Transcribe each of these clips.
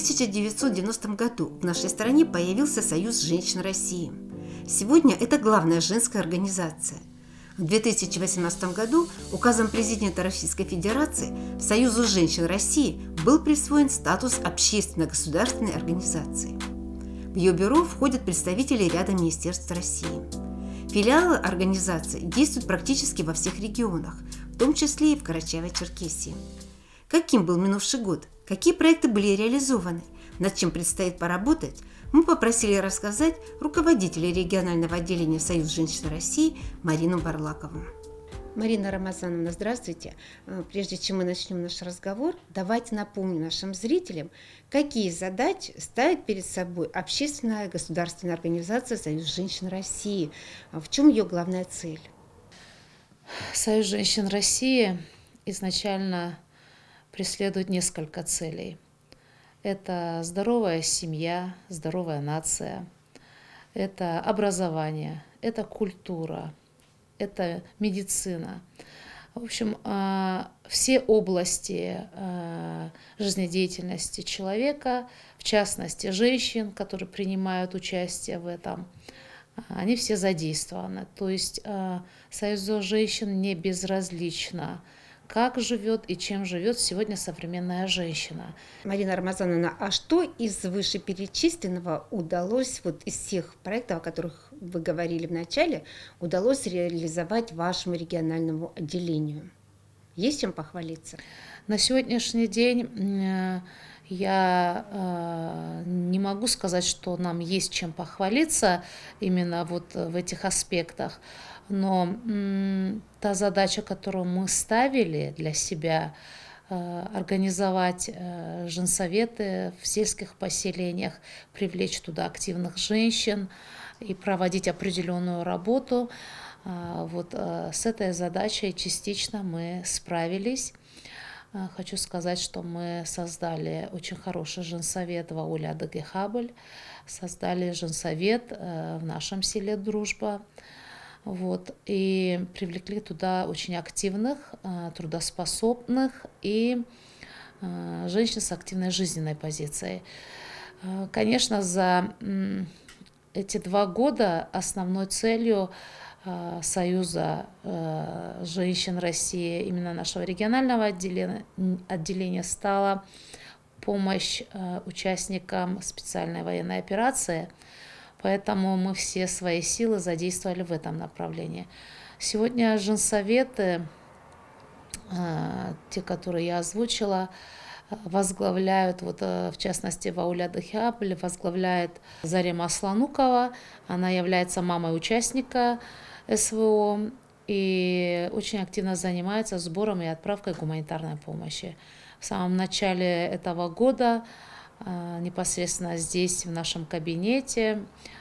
1990 году в нашей стране появился Союз женщин России. Сегодня это главная женская организация. В 2018 году указом президента Российской Федерации Союзу женщин России был присвоен статус общественно-государственной организации. В ее бюро входят представители ряда министерств России. Филиалы организации действуют практически во всех регионах, в том числе и в Карачаево-Черкесии. Каким был минувший год – какие проекты были реализованы, над чем предстоит поработать, мы попросили рассказать руководителя регионального отделения Союз женщин России Марину Барлакову. Марина Рамазановна, здравствуйте. Э, прежде чем мы начнем наш разговор, давайте напомним нашим зрителям, какие задачи ставит перед собой общественная государственная организация «Союз женщин России», э, в чем ее главная цель? «Союз женщин России» изначально преследует несколько целей. Это здоровая семья, здоровая нация, это образование, это культура, это медицина. В общем, а, все области а, жизнедеятельности человека, в частности женщин, которые принимают участие в этом, а, они все задействованы. То есть союз женщин не безразлично как живет и чем живет сегодня современная женщина. Марина Рамазановна, а что из вышеперечисленного удалось вот из всех проектов, о которых вы говорили в начале, удалось реализовать вашему региональному отделению? Есть чем похвалиться? На сегодняшний день э, я э, не могу сказать, что нам есть чем похвалиться именно вот в этих аспектах, но э, та задача, которую мы ставили для себя, э, организовать э, женсоветы в сельских поселениях, привлечь туда активных женщин и проводить определенную работу, э, вот э, с этой задачей частично мы справились. Э, хочу сказать, что мы создали очень хороший женсовет Вауля Дагехабль, создали женсовет э, в нашем селе «Дружба». Вот, и привлекли туда очень активных, э, трудоспособных и женщин с активной жизненной позицией. Конечно, за эти два года основной целью Э, Союза э, женщин России, именно нашего регионального отделения, отделения стала помощь э, участникам специальной военной операции. Поэтому мы все свои силы задействовали в этом направлении. Сегодня женсоветы, те, которые я озвучила, возглавляют, вот в частности Вауля Дахиабль возглавляет Зарема Сланукова, она является мамой участника СВО и очень активно занимается сбором и отправкой гуманитарной помощи. В самом начале этого года а, непосредственно здесь, в нашем кабинете,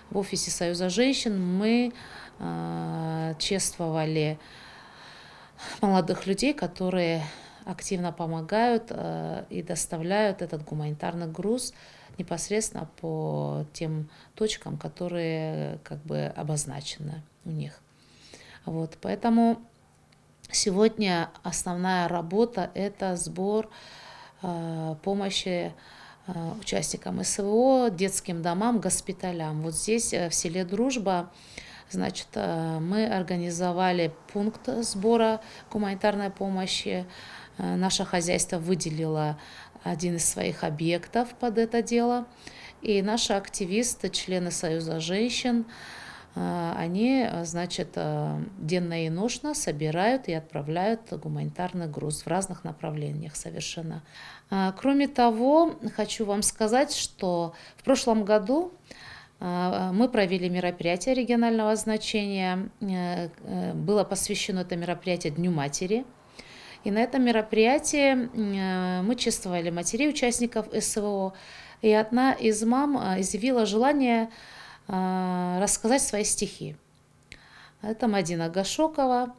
в офисе Союза женщин, мы а, чествовали молодых людей, которые активно помогают а, и доставляют этот гуманитарный груз непосредственно по тем точкам, которые как бы обозначены у них. Вот, поэтому сегодня основная работа – это сбор э, помощи э, участникам СВО, детским домам, госпиталям. Вот здесь э, в селе Дружба Значит, э, мы организовали пункт сбора гуманитарной помощи. Э, наше хозяйство выделило один из своих объектов под это дело. И наши активисты, члены Союза женщин, а, они, э, значит, э, денно и ношно собирают и отправляют гуманитарный груз в разных направлениях совершенно. А, кроме того, хочу вам сказать, что в прошлом году а, мы провели мероприятие регионального значения. Э, было посвящено это мероприятие Дню матери. И на этом мероприятии мы чествовали матерей участников СВО. И одна из мам изъявила желание а, рассказать свои стихи. Это Мадина Гашокова.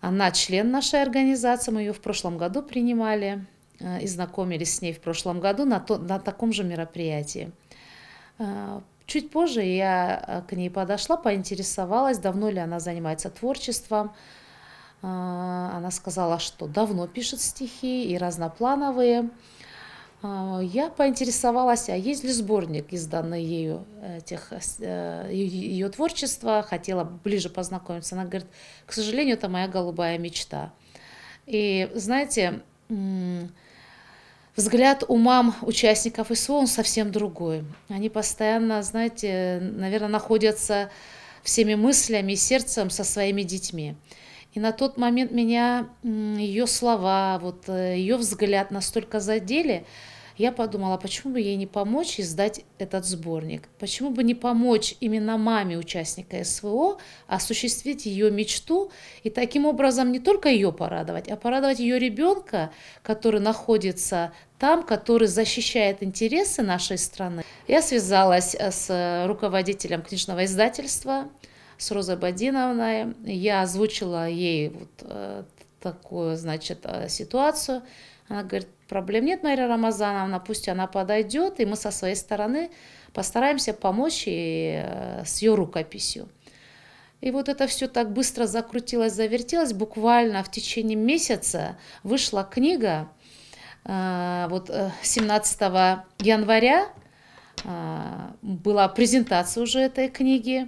Она член нашей организации. Мы ее в прошлом году принимали а, и знакомились с ней в прошлом году на, то, на таком же мероприятии. А, чуть позже я к ней подошла, поинтересовалась, давно ли она занимается творчеством. Она сказала, что давно пишет стихи и разноплановые. А, я поинтересовалась, а есть ли сборник, изданный ею, э, тех, э, э, ее творчества, хотела ближе познакомиться. Она говорит, к сожалению, это моя голубая мечта. И знаете, взгляд у мам участников ИСО, он совсем другой. Они постоянно, знаете, наверное, находятся всеми мыслями и сердцем со своими детьми. И на тот момент меня ее слова, вот э, ее взгляд настолько задели, я подумала, а почему бы ей не помочь издать этот сборник? Почему бы не помочь именно маме участника СВО осуществить ее мечту и таким образом не только ее порадовать, а порадовать ее ребенка, который находится там, который защищает интересы нашей страны. Я связалась э, с э, руководителем книжного издательства, с Розой Бадиновной. Я озвучила ей вот э, такую, значит, э, ситуацию. Она говорит, проблем нет, Мария Рамазановна, пусть она подойдет, и мы со своей стороны постараемся помочь и э, с ее рукописью. И вот это все так быстро закрутилось, завертелось. Буквально в течение месяца вышла книга вот 17 января была презентация уже этой книги.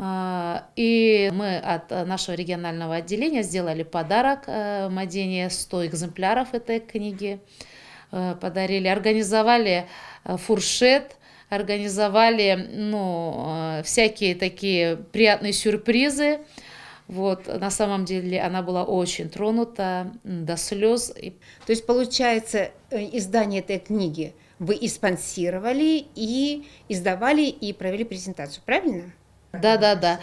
А, и мы от нашего регионального отделения сделали подарок э, Мадине 100 экземпляров этой книги. Э, подарили, организовали э, фуршет, организовали ну, всякие такие приятные сюрпризы. Вот, на самом деле она была очень тронута до слез. То есть, получается, издание этой книги вы и спонсировали, и издавали, и провели презентацию, правильно? Да, да, да.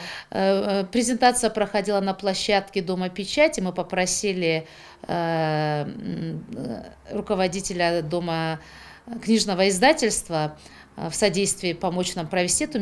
Презентация проходила на площадке Дома печати. Мы попросили э, э, руководителя Дома э, книжного издательства Э, в содействии помочь нам провести это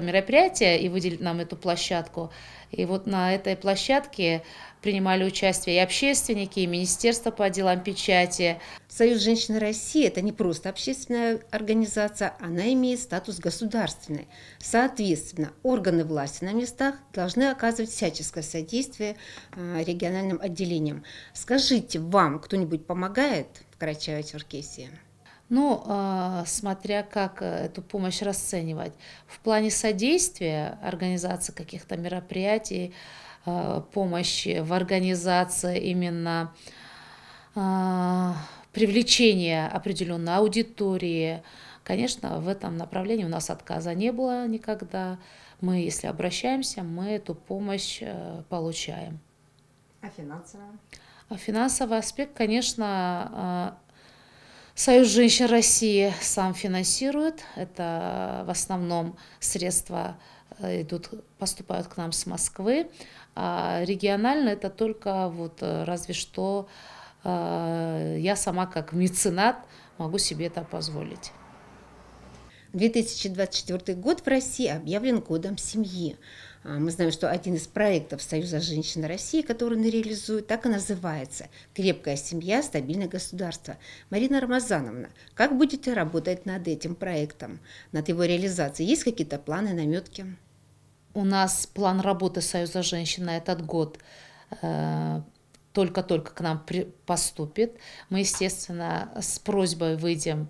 мероприятие и выделить нам эту площадку. И вот на этой площадке принимали участие и общественники, и Министерство по делам печати. Союз женщин России – это не просто общественная организация, она имеет статус государственной. Соответственно, органы власти на местах должны оказывать всяческое содействие э, региональным отделениям. Скажите, вам кто-нибудь помогает в Карачаево-Черкесии? Ну, а, смотря как э, эту помощь расценивать. В плане содействия организации каких-то мероприятий, а, помощи в организации именно а, привлечения определенной аудитории, Конечно, в этом направлении у нас отказа не было никогда. Мы, если обращаемся, мы эту помощь э, получаем. А финансово? А финансовый аспект, конечно, Союз женщин России сам финансирует. Это в основном средства э, идут, поступают к нам с Москвы. А регионально это только вот э, разве что э, я сама как меценат могу себе это позволить. 2024 год в России объявлен годом семьи. А, мы знаем, что один из проектов Союза женщин России, который он реализует, так и называется «Крепкая семья, стабильное государство». Марина Рамазановна, как будете работать над этим проектом, над его реализацией? Есть какие-то планы, наметки? У нас план работы Союза женщин на этот год э, только-только к нам поступит. Мы, естественно, с просьбой выйдем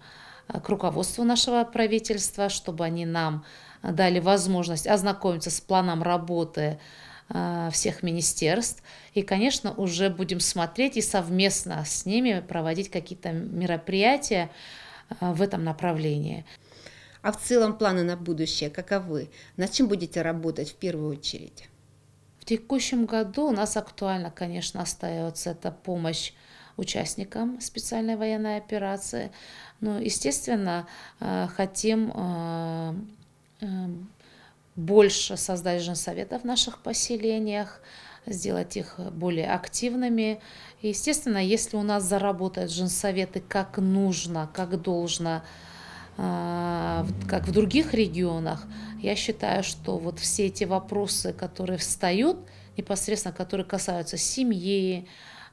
Э, к руководству нашего правительства, чтобы они нам э, дали возможность ознакомиться с планом работы э, всех министерств. И, конечно, уже будем смотреть и совместно с ними проводить какие-то мероприятия в этом направлении. А в целом планы на будущее каковы? На чем будете работать в первую очередь? В текущем году у нас актуально, конечно, остается эта помощь участникам специальной военной операции. Но, ну, естественно, э, хотим э, э, больше создать женсоветов в наших поселениях, сделать их более активными. естественно, если у нас заработают женсоветы как нужно, как должно, как в других регионах, я считаю, что вот все эти вопросы, которые встают, непосредственно которые касаются семьи,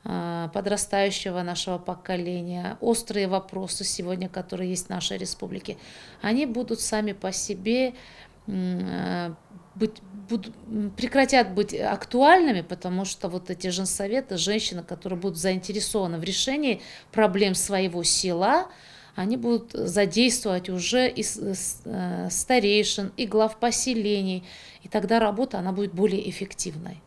а, подрастающего нашего поколения, острые вопросы сегодня, которые есть в нашей республике, они будут сами по себе а, быть, будут, прекратят быть актуальными, потому что вот эти женсоветы, женщины, которые будут заинтересованы в решении проблем своего села, они будут задействовать уже и э, старейшин, и глав поселений, и тогда работа она будет более эффективной.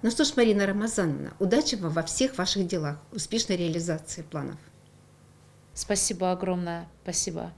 Ну что ж, Марина Рамазановна, удачи вам во всех ваших делах, успешной реализации планов. Спасибо огромное. Спасибо.